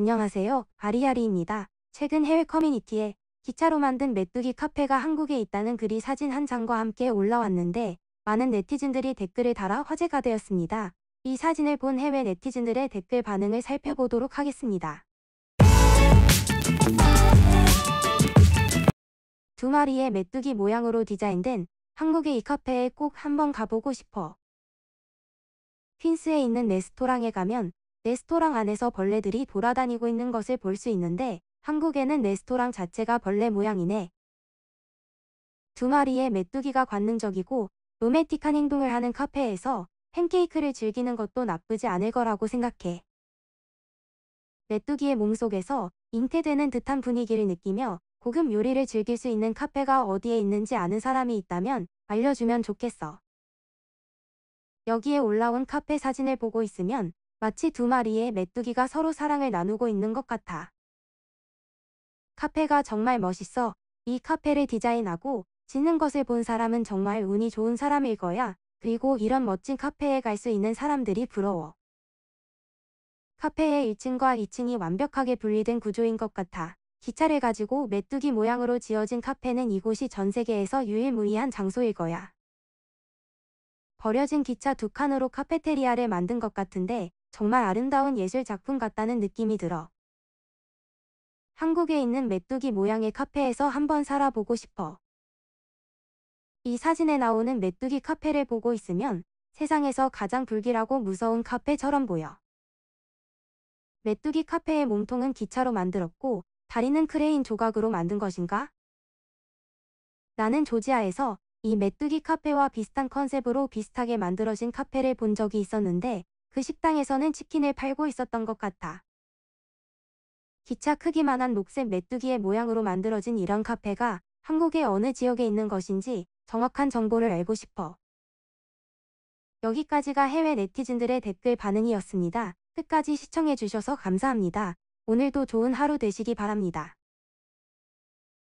안녕하세요. 아리아리입니다. 최근 해외 커뮤니티에 기차로 만든 메뚜기 카페가 한국에 있다는 글이 사진 한 장과 함께 올라왔는데 많은 네티즌들이 댓글을 달아 화제가 되었습니다. 이 사진을 본 해외 네티즌들의 댓글 반응을 살펴보도록 하겠습니다. 두 마리의 메뚜기 모양으로 디자인된 한국의 이 카페에 꼭 한번 가보고 싶어. 퀸스에 있는 레스토랑에 가면 레스토랑 안에서 벌레들이 돌아다니고 있는 것을 볼 수 있는데 한국에는 레스토랑 자체가 벌레 모양이네. 두 마리의 메뚜기가 관능적이고 로맨틱한 행동을 하는 카페에서 팬케이크를 즐기는 것도 나쁘지 않을 거라고 생각해. 메뚜기의 몸속에서 잉태되는 듯한 분위기를 느끼며 고급 요리를 즐길 수 있는 카페가 어디에 있는지 아는 사람이 있다면 알려주면 좋겠어. 여기에 올라온 카페 사진을 보고 있으면 마치 두 마리의 메뚜기가 서로 사랑을 나누고 있는 것 같아. 카페가 정말 멋있어. 이 카페를 디자인하고 짓는 것을 본 사람은 정말 운이 좋은 사람일 거야. 그리고 이런 멋진 카페에 갈 수 있는 사람들이 부러워. 카페의 1층과 2층이 완벽하게 분리된 구조인 것 같아. 기차를 가지고 메뚜기 모양으로 지어진 카페는 이곳이 전 세계에서 유일무이한 장소일 거야. 버려진 기차 두 칸으로 카페테리아를 만든 것 같은데 정말 아름다운 예술 작품 같다는 느낌이 들어. 한국에 있는 메뚜기 모양의 카페에서 한번 살아보고 싶어. 이 사진에 나오는 메뚜기 카페를 보고 있으면 세상에서 가장 불길하고 무서운 카페처럼 보여. 메뚜기 카페의 몸통은 기차로 만들었고 다리는 크레인 조각으로 만든 것인가? 나는 조지아에서 이 메뚜기 카페와 비슷한 컨셉으로 비슷하게 만들어진 카페를 본 적이 있었는데 그 식당에서는 치킨을 팔고 있었던 것 같아. 기차 크기만한 녹색 메뚜기의 모양으로 만들어진 이런 카페가 한국의 어느 지역에 있는 것인지 정확한 정보를 알고 싶어. 여기까지가 해외 네티즌들의 댓글 반응이었습니다. 끝까지 시청해주셔서 감사합니다. 오늘도 좋은 하루 되시기 바랍니다.